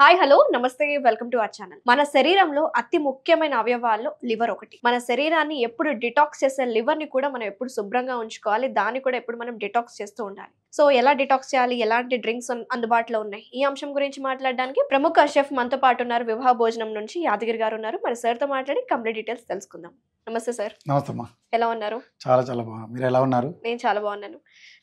hi hello నమస్తే welcome to our channel మన శరీరంలో అతి ముఖ్యమైన అవయవాల్లో లివర్ ఒకటి మన శరీరాన్ని ఎప్పుడు డిటాక్స్ చేసే లివర్ ని కూడా మనం ఎప్పుడు శుభ్రంగా ఉంచుకోవాలి దాన్ని కూడా ఎప్పుడు మనం డిటాక్స్ చేస్తూ ఉండాలి సో ఎలా డిటాక్స్ చేయాలి ఎలాంటి డ్రింక్స్ అందుబాటులో ఉన్నాయి ఈ అంశం గురించి మాట్లాడడానికి ప్రముఖ షెఫ్ మనతో పాటు ఉన్నారు వివాహ భోజనం నుంచి యాదగిరి గారు ఉన్నారు మరి సార్తో మాట్లాడి కంప్లీట్ డీటెయిల్స్ తెలుసుకుందాం నమస్తే సార్ నమస్తే ఎలా ఉన్నారు చాలా చాలా బాగా మీరు ఎలా ఉన్నారు నేను చాలా బాగున్నాను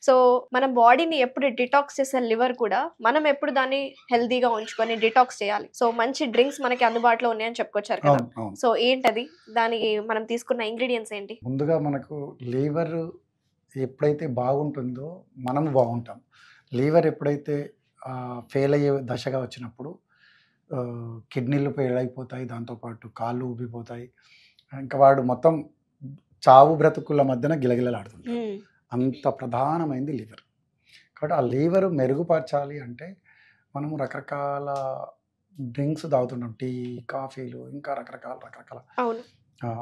సో మన బాడీని ఎప్పుడు డిటాక్స్ చేసే లివర్ కూడా మనం ఎప్పుడు దాన్ని హెల్దీగా ఉంచుకొని డిటాక్స్ చేయాలి సో మంచి డ్రింక్స్ మనకి అందుబాటులో ఉన్నాయని చెప్పుకొచ్చారు కదా సో ఏంటది దానికి మనం తీసుకున్న ఇంగ్రీడియంట్స్ ఏంటి ముందుగా మనకు లీవర్ ఎప్పుడైతే బాగుంటుందో మనం బాగుంటాం లీవర్ ఎప్పుడైతే ఫెయిల్ అయ్యే దశగా వచ్చినప్పుడు కిడ్నీలు ఫెయిల్ అయిపోతాయి దాంతోపాటు కాళ్ళు ఊబిపోతాయి ఇంకా వాడు మొత్తం చావు బ్రతుకుల మధ్యన గిలగిలలాడుతుంటాడు అంత ప్రధానమైంది లీవర్ కాబట్టి ఆ లీవర్ మెరుగుపరచాలి అంటే మనము రకరకాల డ్రింక్స్ తాగుతుంటాం టీ కాఫీలు ఇంకా రకరకాల రకరకాల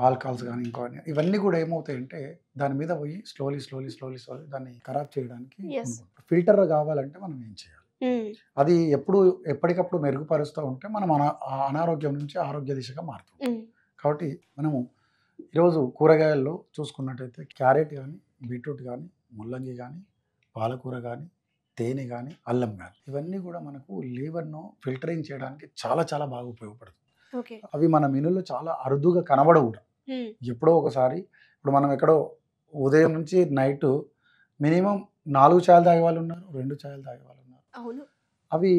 ఆల్కహాల్స్ కానీ ఇంకో ఇవన్నీ కూడా ఏమవుతాయంటే దాని మీద పోయి స్లోలీ స్లోలీ స్లోలీ స్లోలీ దాన్ని ఖరాబ్ చేయడానికి ఫిల్టర్ కావాలంటే మనం ఏం చేయాలి అది ఎప్పుడు ఎప్పటికప్పుడు మెరుగుపరుస్తూ ఉంటే మనం అనారోగ్యం నుంచి ఆరోగ్య దిశగా మారుతాం కాబట్టి మనము ఈరోజు కూరగాయల్లో చూసుకున్నట్టయితే క్యారెట్ కానీ బీట్రూట్ కానీ ముల్లంగి కానీ పాలకూర కానీ తేనె కానీ అల్లం కానీ ఇవన్నీ కూడా మనకు లీవర్ను ఫిల్టరింగ్ చేయడానికి చాలా చాలా బాగా ఉపయోగపడుతుంది అవి మన మెనులో చాలా అరుదుగా కనబడవు ఎప్పుడో ఒకసారి ఇప్పుడు మనం ఎక్కడో ఉదయం నుంచి నైట్ మినిమం నాలుగు ఛాయలు తాగే వాళ్ళు ఉన్నారు రెండు ఛాయలు తాగే వాళ్ళు ఉన్నారు అవి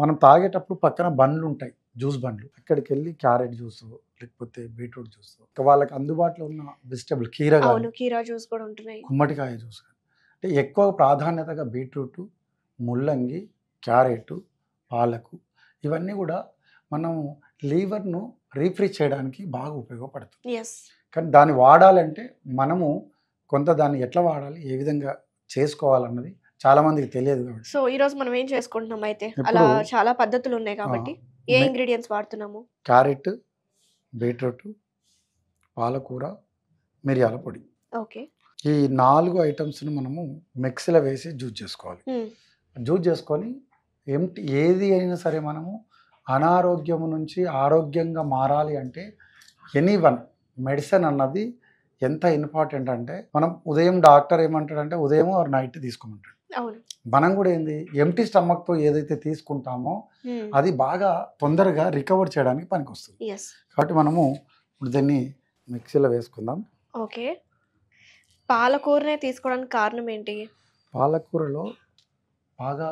మనం తాగేటప్పుడు పక్కన బండ్లు ఉంటాయి జ్యూస్ బండ్లు అక్కడికి వెళ్ళి క్యారెట్ జ్యూస్ లేకపోతే బీట్రూట్ జ్యూస్ వాళ్ళకి అందుబాటులో ఉన్న వెజిటబుల్ కీర కీరా జ్యూస్ కూడా ఉంటున్నాయి గుమ్మడికాయ జ్యూస్ అంటే ఎక్కువ ప్రాధాన్యతగా బీట్రూటు ముల్లంగి క్యారెట్ పాలకు ఇవన్నీ కూడా మనం లీవర్ను రీఫ్రెష్ చేయడానికి బాగా ఉపయోగపడుతుంది కానీ దాన్ని వాడాలంటే మనము కొంత దాన్ని ఎట్లా వాడాలి ఏ విధంగా చేసుకోవాలన్నది చాలా మందికి తెలియదు కాబట్టి సో ఈ రోజు మనం ఏం చేసుకుంటున్నాం అయితే అలా చాలా పద్ధతులు ఉన్నాయి కాబట్టి ఏ ఇంగ్రీడియంట్స్ వాడుతున్నాము క్యారెట్ బీట్రూట్ పాలకూర మిరియాల పొడి ఓకే ఈ నాలుగు ఐటమ్స్ని మనము మిక్సీలో వేసి జ్యూస్ చేసుకోవాలి జ్యూస్ చేసుకొని ఏమిటి ఏది అయినా సరే మనము అనారోగ్యం నుంచి ఆరోగ్యంగా మారాలి అంటే ఎనీ వన్ మెడిసిన్ అన్నది ఎంత ఇంపార్టెంట్ అంటే మనం ఉదయం డాక్టర్ ఏమంటాడంటే ఉదయం ఆర్ నైట్ తీసుకోమంటాడు మనం కూడా ఏంది ఎంటీ స్టమక్తో ఏదైతే తీసుకుంటామో అది బాగా తొందరగా రికవర్ చేయడానికి పనికొస్తుంది కాబట్టి మనము ఇప్పుడు దీన్ని మిక్సీలో వేసుకుందాం ఓకే పాలకూరనే తీసుకోవడానికి కారణం ఏంటి పాలకూరలో బాగా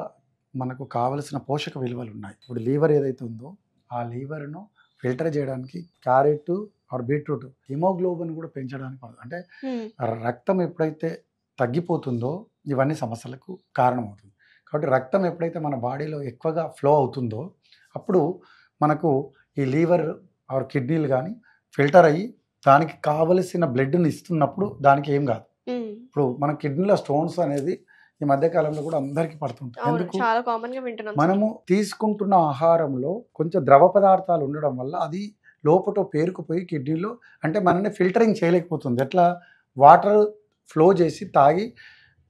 మనకు కావలసిన పోషక విలువలు ఉన్నాయి ఇప్పుడు లీవర్ ఏదైతే ఉందో ఆ లీవర్ను ఫిల్టర్ చేయడానికి క్యారెట్ ఆర్ బీట్రూట్ హిమోగ్లోబిన్ కూడా పెంచడానికి అంటే రక్తం ఎప్పుడైతే తగ్గిపోతుందో ఇవన్నీ సమస్యలకు కారణమవుతుంది కాబట్టి రక్తం ఎప్పుడైతే మన బాడీలో ఎక్కువగా ఫ్లో అవుతుందో అప్పుడు మనకు ఈ లీవర్ ఆర్ కిడ్నీలు కానీ ఫిల్టర్ అయ్యి దానికి కావలసిన బ్లడ్ని ఇస్తున్నప్పుడు దానికి ఏం కాదు ఇప్పుడు మన కిడ్నీలో స్టోన్స్ అనేది ఈ మధ్య కాలంలో కూడా అందరికి పడుతుంటాయి మనము తీసుకుంటున్న ఆహారంలో కొంచెం ద్రవ పదార్థాలు ఉండడం వల్ల అది లోపట పేరుకుపోయి కిడ్నీలో అంటే మనల్ని ఫిల్టరింగ్ చేయలేకపోతుంది ఎట్లా వాటర్ ఫ్లో చేసి తాగి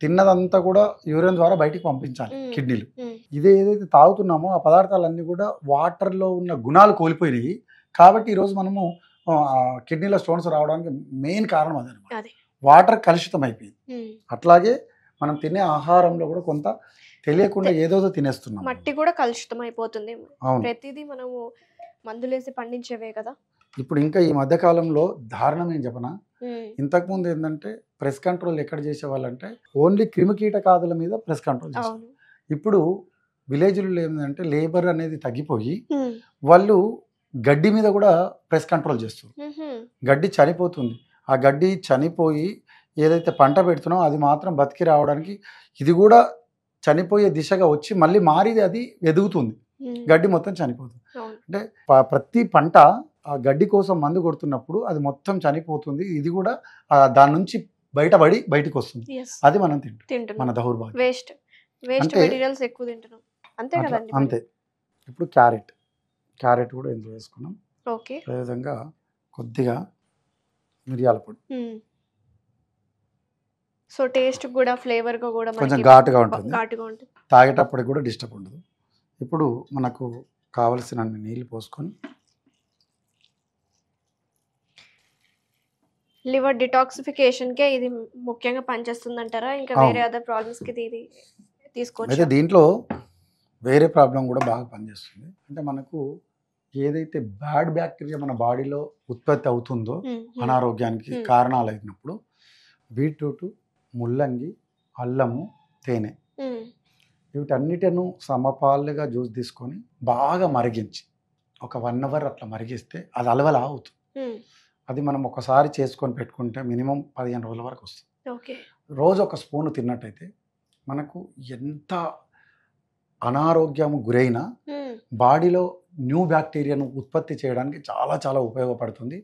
తిన్నదంతా కూడా యూరియన్ ద్వారా బయటికి పంపించాలి కిడ్నీలు ఇదే ఏదైతే తాగుతున్నామో ఆ పదార్థాలన్నీ కూడా వాటర్లో ఉన్న గుణాలు కోల్పోయినాయి కాబట్టి ఈరోజు మనము కిడ్నీలో స్టోన్స్ రావడానికి మెయిన్ కారణం అదనమాట వాటర్ కలుషితం అయిపోయింది అట్లాగే మనం తినే ఆహారంలో కూడా కొంత తెలియకుండా ఏదోదో తినేస్తున్నాం మట్టి కూడా కలుషితం అయిపోతుంది ప్రతిదీ మనము మందులేసి పండించేవే కదా ఇప్పుడు ఇంకా ఈ మధ్య కాలంలో దారుణం ఏం చెప్పనా ఇంతకుముందు ఏంటంటే ప్రెస్ కంట్రోల్ ఎక్కడ చేసేవాళ్ళంటే ఓన్లీ క్రిమికీటకాదుల మీద ప్రెస్ కంట్రోల్ చేసేవారు ఇప్పుడు విలేజ్లో ఏంటంటే లేబర్ అనేది తగ్గిపోయి వాళ్ళు గడ్డి మీద కూడా ప్రెస్ కంట్రోల్ చేస్తారు గడ్డి చనిపోతుంది ఆ గడ్డి చనిపోయి ఏదైతే పంట పెడుతున్నామో అది మాత్రం బతికి రావడానికి ఇది కూడా చనిపోయే దిశగా వచ్చి మళ్ళీ మారిది అది ఎదుగుతుంది గడ్డి మొత్తం చనిపోతుంది అంటే ప్రతి పంట ఆ గడ్డి కోసం మందు కొడుతున్నప్పుడు అది మొత్తం చనిపోతుంది ఇది కూడా దాని నుంచి బయటపడి బయటకు వస్తుంది అది మనం తింటాం మన దౌర్భాగ్యం వేస్ట్ వేస్ట్ మెటీరియల్స్ ఎక్కువ తింటున్నాం అంతే అంతే ఇప్పుడు క్యారెట్ క్యారెట్ కూడా ఎందుకు వేసుకున్నాం ఓకే అదేవిధంగా కొద్దిగా మిరియాల పొడి సో టేస్ట్ కూడా ఫ్లేవర్ కూడా కొంచెం ఘాటుగా ఉంటుంది ఘాటుగా ఉంటుంది తాగేటప్పుడు కూడా డిస్టర్బ్ ఉండదు ఇప్పుడు మనకు కావలసిన నీళ్ళు పోసుకొని లివర్ డిటాక్సిఫికేషన్కే ఇది ముఖ్యంగా పనిచేస్తుంది అంటారా ఇంకా వేరే అదర్ ప్రాబ్లమ్స్కి ఇది తీసుకోవచ్చు అయితే దీంట్లో వేరే ప్రాబ్లం కూడా బాగా పనిచేస్తుంది అంటే మనకు ఏదైతే బ్యాడ్ బ్యాక్టీరియా మన బాడీలో ఉత్పత్తి అవుతుందో అనారోగ్యానికి కారణాలు అయినప్పుడు బీట్రూట్ ముల్లంగి అల్లము తేనె వీటన్నిటిను సమపాలుగా జ్యూస్ తీసుకొని బాగా మరిగించి ఒక వన్ అవర్ అట్లా మరిగిస్తే అది అలవలా అవుతుంది అది మనం ఒకసారి చేసుకొని పెట్టుకుంటే మినిమం పదిహేను రోజుల వరకు వస్తుంది రోజు ఒక స్పూన్ తిన్నట్టయితే మనకు ఎంత అనారోగ్యము గురైనా బాడీలో న్యూ బ్యాక్టీరియాను ఉత్పత్తి చేయడానికి చాలా చాలా ఉపయోగపడుతుంది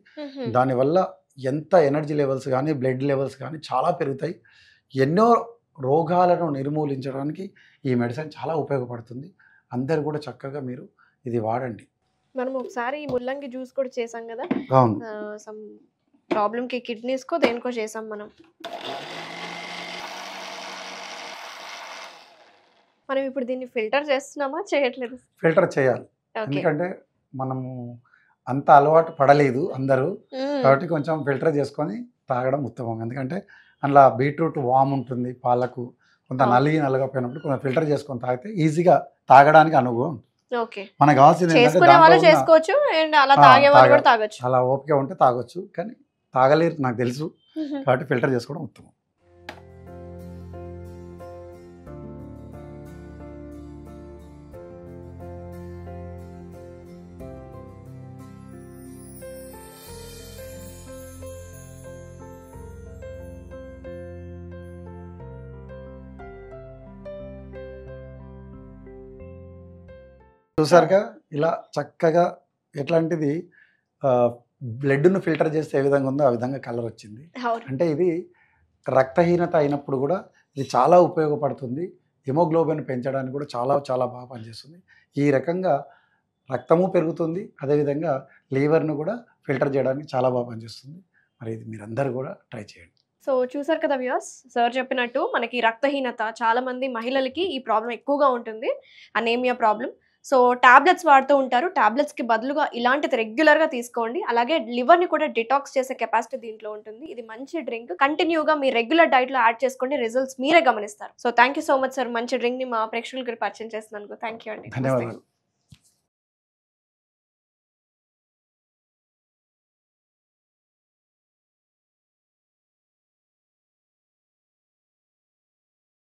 దానివల్ల ఎంత ఎనర్జీ లెవెల్స్ కానీ బ్లడ్ లెవెల్స్ కానీ చాలా పెరుగుతాయి ఎన్నో రోగాలను నిర్మూలించడానికి ఈ మెడిసిన్ చాలా ఉపయోగపడుతుంది అందరు కూడా చక్కగా మీరు ఇది వాడండి మనం ఒకసారి ముల్లంగి జ్యూస్ కూడా చేసాం కదా అవును సమ్ ప్రాబ్లంకి కిడ్నీస్కో దేనికో చేసాం మనం మనం ఇప్పుడు దీన్ని ఫిల్టర్ చేస్తున్నామా చేయట్లేదు ఫిల్టర్ చేయాలి ఎందుకంటే మనము అంత అలవాటు పడలేదు అందరూ కాబట్టి కొంచెం ఫిల్టర్ చేసుకొని తాగడం ఉత్తమం ఎందుకంటే అందులో బీట్రూట్ వామ్ ఉంటుంది పాలకు కొంత నలిగి నలగపోయినప్పుడు కొంత ఫిల్టర్ చేసుకొని తాగితే ఈజీగా తాగడానికి అనుభవం మనకు కావాల్సింది అలా ఓపిక ఉంటే తాగొచ్చు కానీ తాగలేరు నాకు తెలుసు కాబట్టి ఫిల్టర్ చేసుకోవడం ఉత్తమం చూసారుగా ఇలా చక్కగా ఎట్లాంటిది బ్లడ్ను ఫిల్టర్ చేస్తే ఏ విధంగా ఉందో ఆ విధంగా కలర్ వచ్చింది అంటే ఇది రక్తహీనత అయినప్పుడు కూడా ఇది చాలా ఉపయోగపడుతుంది హిమోగ్లోబిన్ పెంచడానికి కూడా చాలా చాలా బాగా పనిచేస్తుంది ఈ రకంగా రక్తము పెరుగుతుంది అదేవిధంగా లీవర్ను కూడా ఫిల్టర్ చేయడానికి చాలా బాగా పనిచేస్తుంది మరి ఇది మీరందరూ కూడా ట్రై చేయండి సో చూసారు కదా వ్యాస్ సార్ చెప్పినట్టు మనకి రక్తహీనత చాలామంది మహిళలకి ఈ ప్రాబ్లం ఎక్కువగా ఉంటుంది అనేమియా ప్రాబ్లం సో టాబ్లెట్స్ వాడుతూ ఉంటారు కి బదులుగా ఇలాంటిది రెగ్యులర్గా తీసుకోండి అలాగే లివర్ని కూడా డిటాక్స్ చేసే కెపాసిటీ దీంట్లో ఉంటుంది ఇది మంచి డ్రింక్ కంటిన్యూగా మీ రెగ్యులర్ డైట్లో యాడ్ చేసుకోండి రిజల్ట్స్ మీరే గమనిస్తారు so thank so much sir మంచి డ్రింక్ని మా ప్రేక్షకులకి పరిచయం చేస్తున్నాను థ్యాంక్ అండి ధన్యవాదాలు